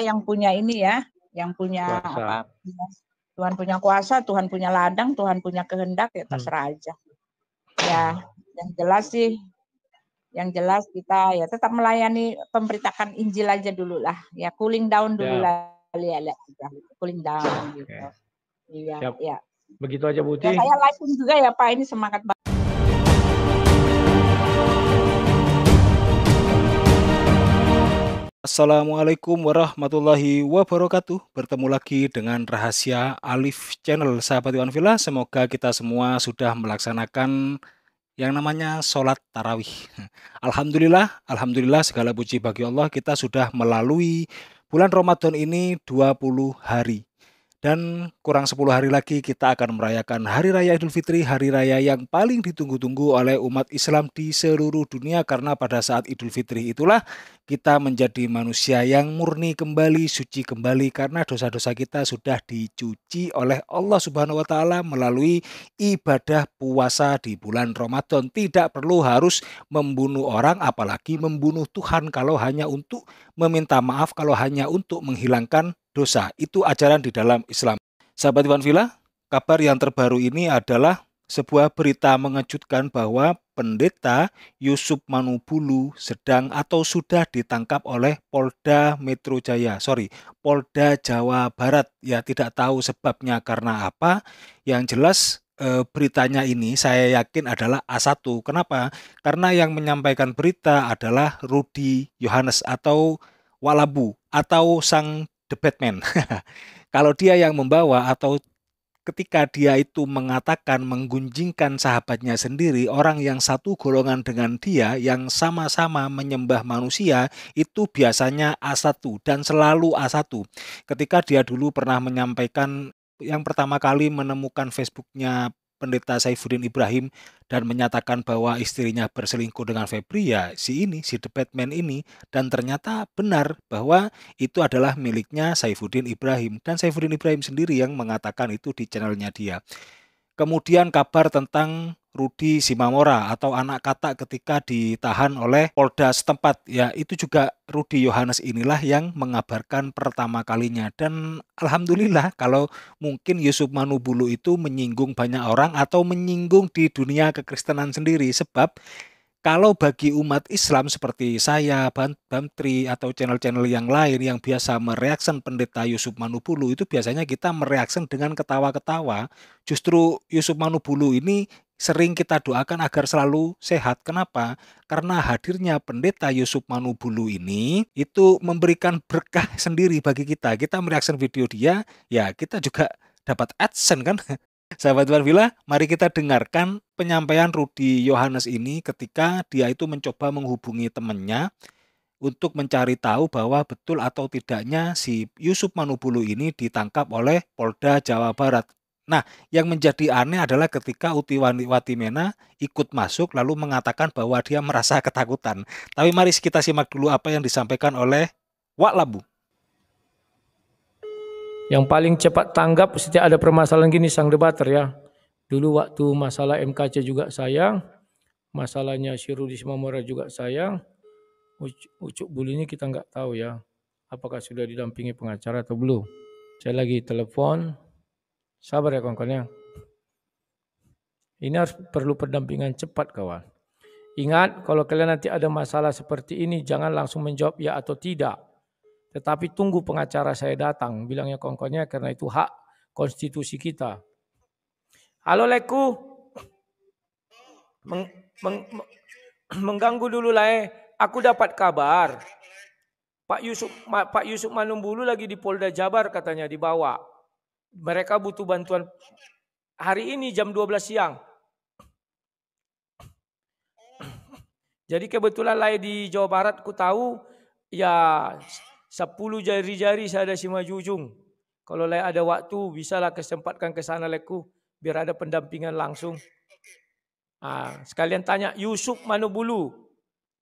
yang punya ini ya, yang punya apa? Tuhan punya kuasa, Tuhan punya ladang, Tuhan punya kehendak ya hmm. terserah hmm. aja. Ya, yang jelas sih yang jelas kita ya tetap melayani pemberitakan Injil aja dulu lah ya cooling down dulu ya. lah lihat ya, lihat ya, cooling down Iya, gitu iya ya. begitu aja Putih ya, saya live juga ya Pak ini semangat banget Assalamualaikum warahmatullahi wabarakatuh. Bertemu lagi dengan Rahasia Alif Channel Sahabat Iwan Villa. Semoga kita semua sudah melaksanakan yang namanya sholat tarawih. Alhamdulillah, alhamdulillah segala puji bagi Allah kita sudah melalui bulan Ramadan ini 20 hari. Dan kurang 10 hari lagi kita akan merayakan Hari Raya Idul Fitri, hari raya yang paling ditunggu-tunggu oleh umat Islam di seluruh dunia karena pada saat Idul Fitri itulah kita menjadi manusia yang murni kembali, suci kembali karena dosa-dosa kita sudah dicuci oleh Allah Subhanahu wa taala melalui ibadah puasa di bulan Ramadan. Tidak perlu harus membunuh orang apalagi membunuh Tuhan kalau hanya untuk meminta maaf, kalau hanya untuk menghilangkan dosa. Itu ajaran di dalam Islam. Sahabat Iwan Villa, kabar yang terbaru ini adalah sebuah berita mengejutkan bahwa pendeta Yusuf Manubulu sedang atau sudah ditangkap oleh Polda Metro Jaya. Sorry, Polda Jawa Barat. Ya tidak tahu sebabnya karena apa. Yang jelas eh, beritanya ini saya yakin adalah A1. Kenapa? Karena yang menyampaikan berita adalah Rudi Yohanes atau Walabu atau sang the Batman. Kalau dia yang membawa atau ketika dia itu mengatakan menggunjingkan sahabatnya sendiri, orang yang satu golongan dengan dia yang sama-sama menyembah manusia itu biasanya A1 dan selalu A1. Ketika dia dulu pernah menyampaikan yang pertama kali menemukan Facebooknya pendeta Saifuddin Ibrahim dan menyatakan bahwa istrinya berselingkuh dengan Febri ya si ini si The Batman ini dan ternyata benar bahwa itu adalah miliknya Saifuddin Ibrahim dan Saifuddin Ibrahim sendiri yang mengatakan itu di channelnya dia. Kemudian kabar tentang Rudi Simamora atau anak kata ketika ditahan oleh Polda setempat ya itu juga Rudi Yohanes inilah yang mengabarkan pertama kalinya dan alhamdulillah kalau mungkin Yusuf Manubulu itu menyinggung banyak orang atau menyinggung di dunia kekristenan sendiri sebab kalau bagi umat Islam seperti saya, Bantri, atau channel-channel yang lain yang biasa mereaksen pendeta Yusuf Manubulu itu biasanya kita mereaksen dengan ketawa-ketawa. Justru Yusuf Manubulu ini sering kita doakan agar selalu sehat. Kenapa? Karena hadirnya pendeta Yusuf Manubulu ini itu memberikan berkah sendiri bagi kita. Kita mereaksi video dia, ya kita juga dapat adsense kan. Sahabat Villa, mari kita dengarkan penyampaian Rudi Yohanes ini ketika dia itu mencoba menghubungi temannya untuk mencari tahu bahwa betul atau tidaknya si Yusuf Manubulu ini ditangkap oleh Polda Jawa Barat. Nah, yang menjadi aneh adalah ketika Uti Mena ikut masuk lalu mengatakan bahwa dia merasa ketakutan. Tapi mari kita simak dulu apa yang disampaikan oleh Wak Labu. Yang paling cepat tanggap setiap ada permasalahan gini sang debater ya. Dulu waktu masalah MKC juga sayang, masalahnya Syirudi Simamora juga sayang. Ucuk, Bulu ini kita nggak tahu ya, apakah sudah didampingi pengacara atau belum. Saya lagi telepon, Sabar ya kawan-kawan ya. Ini harus perlu pendampingan cepat kawan. Ingat kalau kalian nanti ada masalah seperti ini jangan langsung menjawab ya atau tidak. Tetapi tunggu pengacara saya datang bilangnya kawan ya, karena itu hak konstitusi kita. Halo Leku. meng, meng, mengganggu dulu lah eh. Aku dapat kabar. Pak Yusuf Pak Yusuf Manumbulu lagi di Polda Jabar katanya dibawa. Mereka butuh bantuan hari ini jam 12 siang. Jadi kebetulan lah di Jawa Barat ku tahu ya 10 jari-jari saya ada sima jujung. Kalau lah ada waktu bisalah kesempatkan ke sana leku biar ada pendampingan langsung. Ah, sekalian tanya Yusuf Manubulu.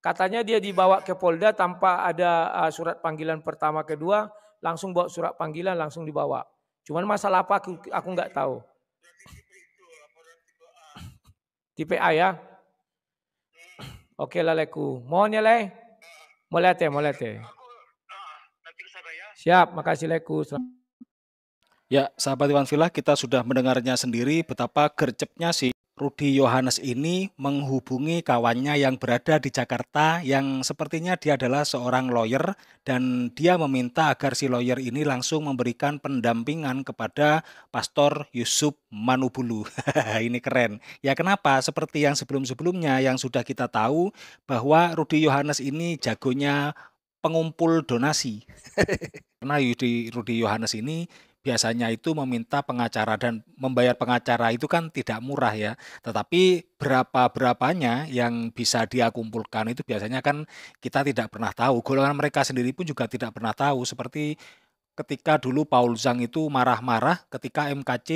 Katanya dia dibawa ke Polda tanpa ada ah, surat panggilan pertama kedua, langsung bawa surat panggilan langsung dibawa. Cuman masalah apa aku aku nggak tahu. Di PA ya. Oke laleku. Mohon ya le. Molete, ya, molete. Ya. Siap, makasih leku. Ya, sahabat Iwan Villa, kita sudah mendengarnya sendiri betapa gercepnya sih Rudi Yohanes ini menghubungi kawannya yang berada di Jakarta yang sepertinya dia adalah seorang lawyer dan dia meminta agar si lawyer ini langsung memberikan pendampingan kepada Pastor Yusuf Manubulu. ini keren. Ya kenapa? Seperti yang sebelum-sebelumnya yang sudah kita tahu bahwa Rudi Yohanes ini jagonya pengumpul donasi. Karena Yudi Rudi Yohanes ini biasanya itu meminta pengacara dan membayar pengacara itu kan tidak murah ya. Tetapi berapa-berapanya yang bisa dia kumpulkan itu biasanya kan kita tidak pernah tahu. Golongan mereka sendiri pun juga tidak pernah tahu seperti ketika dulu Paul Zhang itu marah-marah ketika MKC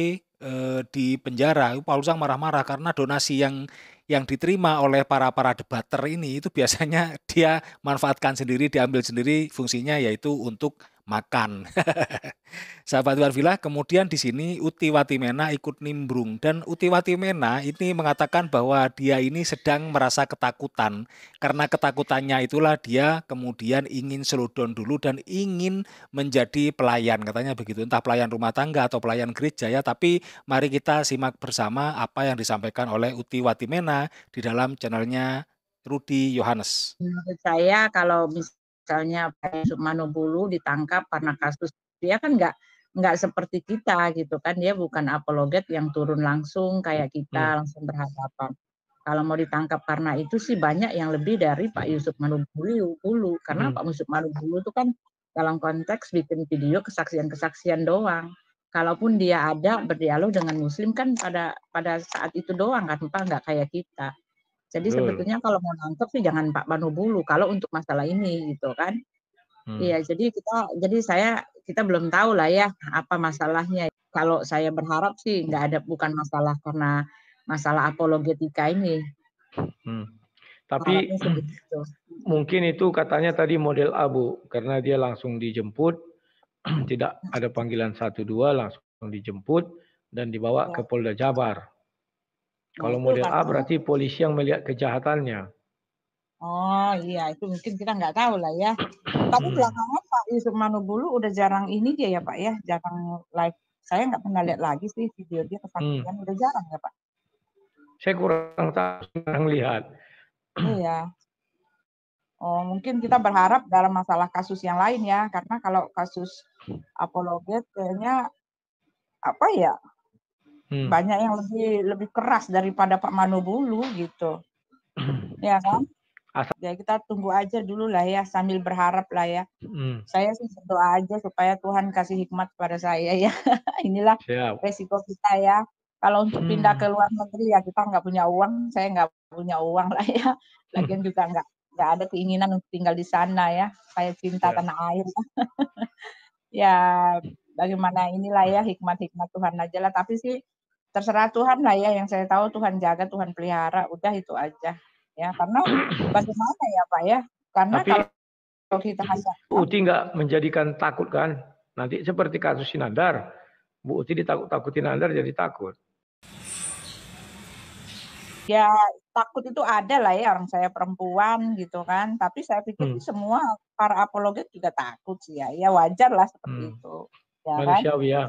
e, di penjara. Paul Zhang marah-marah karena donasi yang yang diterima oleh para para debater ini itu biasanya dia manfaatkan sendiri, diambil sendiri fungsinya yaitu untuk makan. Sahabat Warvila, kemudian di sini Utiwati Mena ikut nimbrung dan Utiwati Mena ini mengatakan bahwa dia ini sedang merasa ketakutan karena ketakutannya itulah dia kemudian ingin seludon dulu dan ingin menjadi pelayan katanya begitu entah pelayan rumah tangga atau pelayan gereja ya tapi mari kita simak bersama apa yang disampaikan oleh Utiwati Mena di dalam channelnya Rudi Yohanes. Menurut saya kalau misalnya misalnya Pak Yusuf Manubulu ditangkap karena kasus dia kan nggak nggak seperti kita gitu kan dia bukan apologet yang turun langsung kayak kita hmm. langsung berhadapan kalau mau ditangkap karena itu sih banyak yang lebih dari Pak hmm. Yusuf Manubulu dulu karena hmm. Pak Yusuf Manubulu itu kan dalam konteks bikin video kesaksian-kesaksian doang kalaupun dia ada berdialog dengan Muslim kan pada pada saat itu doang kan Pak nggak kayak kita jadi Betul. sebetulnya kalau mau nangkep sih jangan Pak Banu Bulu kalau untuk masalah ini gitu kan. Hmm. Iya, hmm. jadi kita jadi saya kita belum tahu lah ya apa masalahnya. Kalau saya berharap sih nggak ada bukan masalah karena masalah apologetika ini. Hmm. Tapi mungkin itu katanya tadi model Abu karena dia langsung dijemput tidak ada panggilan satu dua langsung dijemput dan dibawa ya. ke iya. Polda Jabar. Kalau gitu, model A berarti polisi yang melihat kejahatannya. Oh iya, itu mungkin kita nggak tahu lah ya. Tapi hmm. belakangan Pak Yusuf Manubulu udah jarang ini dia ya Pak ya, jarang live. Saya nggak pernah lihat lagi sih video dia kepastian hmm. udah jarang ya Pak. Saya kurang tahu, kurang lihat. Iya. Oh, mungkin kita berharap dalam masalah kasus yang lain ya, karena kalau kasus apologet kayaknya apa ya hmm. banyak yang lebih lebih keras daripada Pak Manobulu gitu ya kan Asal. ya kita tunggu aja dulu lah ya sambil berharap lah ya hmm. saya sih berdoa aja supaya Tuhan kasih hikmat pada saya ya inilah Siap. resiko kita ya kalau untuk hmm. pindah ke luar negeri ya kita nggak punya uang saya nggak punya uang lah ya lagian hmm. juga nggak nggak ada keinginan untuk tinggal di sana ya saya cinta Siap. Ya. tanah air ya bagaimana inilah ya hikmat-hikmat Tuhan aja lah tapi sih terserah Tuhan lah ya yang saya tahu Tuhan jaga Tuhan pelihara udah itu aja ya karena bagaimana ya Pak ya karena Tapi, kalau kita hanya Uti nggak menjadikan takut kan nanti seperti kasus Sinandar Bu Uti ditakut-takutin Sinandar jadi takut ya takut itu ada lah ya orang saya perempuan gitu kan tapi saya pikir hmm. semua para apologet juga takut sih ya ya wajar lah seperti hmm. itu ya kan? manusiawi kan? ya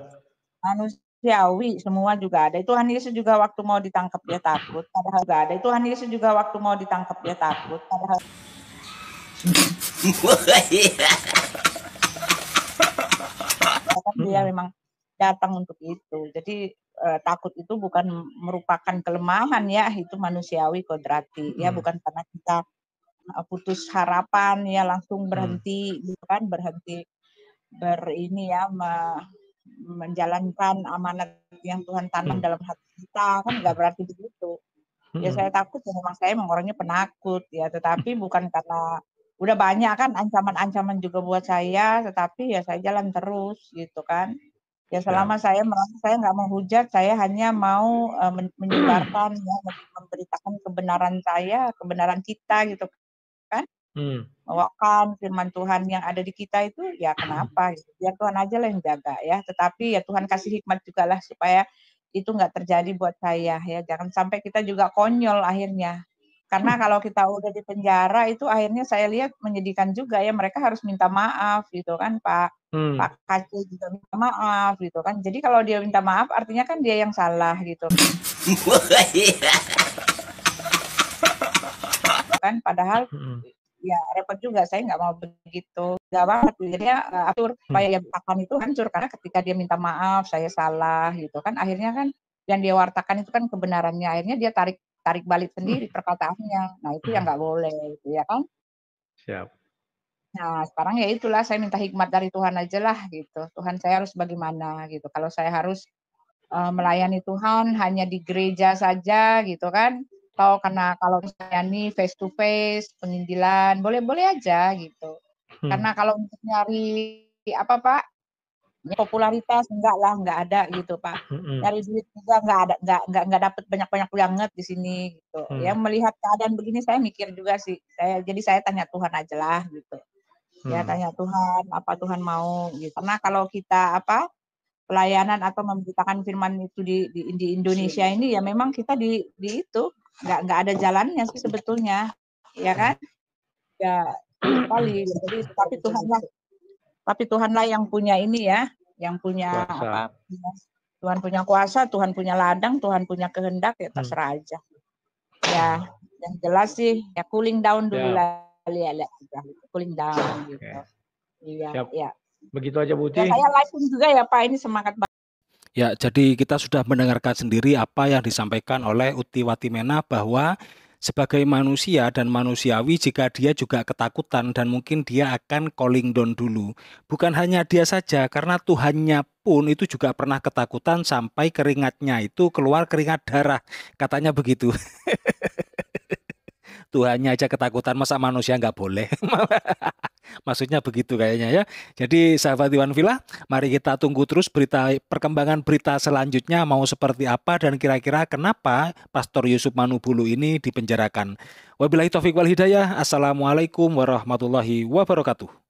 manusia Siawi semua juga ada. Tuhan Yesus juga waktu mau ditangkap dia takut. Padahal juga ada. Tuhan Yesus juga waktu mau ditangkap dia takut. Padahal dia hmm. memang datang untuk itu. Jadi eh, takut itu bukan merupakan kelemahan ya, itu manusiawi kodrati. Ya hmm. bukan karena kita eh, putus harapan ya langsung hmm. berhenti, hmm. bukan berhenti ber ini ya me, menjalankan amanat yang Tuhan tanam hmm. dalam hati kita kan nggak berarti begitu. Ya, hmm. Ya saya takut ya memang saya memang orangnya penakut ya, tetapi bukan karena udah banyak kan ancaman-ancaman juga buat saya, tetapi ya saya jalan terus gitu kan. Ya, ya. selama ya. saya merasa saya nggak mau hujat, saya hanya mau uh, menyebarkan ya memberitakan kebenaran saya, kebenaran kita gitu kan. Hmm. Bawakan firman Tuhan yang ada di kita itu ya hmm. kenapa? Gitu? Ya Tuhan aja lah yang jaga ya. Tetapi ya Tuhan kasih hikmat juga lah supaya itu nggak terjadi buat saya ya. Jangan sampai kita juga konyol akhirnya. Karena hmm. kalau kita udah di penjara itu akhirnya saya lihat menyedihkan juga ya mereka harus minta maaf gitu kan Pak hmm. Pak Kaci juga minta maaf gitu kan. Jadi kalau dia minta maaf artinya kan dia yang salah gitu. kan padahal hmm ya repot juga saya nggak mau begitu nggak banget akhirnya uh, atur hmm. supaya yang akan itu hancur karena ketika dia minta maaf saya salah gitu kan akhirnya kan yang dia wartakan itu kan kebenarannya akhirnya dia tarik tarik balik sendiri perkataannya nah itu yang nggak boleh gitu ya kan siap Nah, sekarang ya itulah saya minta hikmat dari Tuhan aja lah gitu. Tuhan saya harus bagaimana gitu. Kalau saya harus uh, melayani Tuhan hanya di gereja saja gitu kan atau karena kalau misalnya nih face to face penginjilan boleh-boleh aja gitu. Hmm. Karena kalau untuk nyari apa Pak popularitas enggak lah enggak ada gitu Pak. Hmm. Nyari duit juga enggak ada enggak enggak enggak dapat banyak-banyak banget di sini gitu. Hmm. Yang melihat keadaan begini saya mikir juga sih. Saya jadi saya tanya Tuhan aja lah gitu. Ya, hmm. Ya tanya Tuhan apa Tuhan mau gitu. Karena kalau kita apa pelayanan atau memberitakan firman itu di di, di Indonesia iya. ini ya memang kita di di itu nggak nggak ada jalannya sih sebetulnya ya kan ya kali jadi tapi Tuhanlah tapi Tuhanlah yang punya ini ya yang punya apa Tuhan punya kuasa Tuhan punya ladang Tuhan punya kehendak ya hmm. terserah hmm. aja ya yang jelas sih ya cooling down dulu ya. lah lihat ya, ya, ya, cooling down gitu okay. iya iya begitu aja Buti ya, saya live juga ya Pak ini semangat banget Ya, jadi kita sudah mendengarkan sendiri apa yang disampaikan oleh Uti Watimena bahwa sebagai manusia dan manusiawi jika dia juga ketakutan dan mungkin dia akan calling down dulu. Bukan hanya dia saja karena Tuhannya pun itu juga pernah ketakutan sampai keringatnya itu keluar keringat darah. Katanya begitu. Tuhannya aja ketakutan masa manusia nggak boleh. Maksudnya begitu kayaknya ya. Jadi sahabat Iwan Villa, mari kita tunggu terus berita perkembangan berita selanjutnya mau seperti apa dan kira-kira kenapa Pastor Yusuf Manubulu ini dipenjarakan. Wabillahi taufik wal hidayah. Assalamualaikum warahmatullahi wabarakatuh.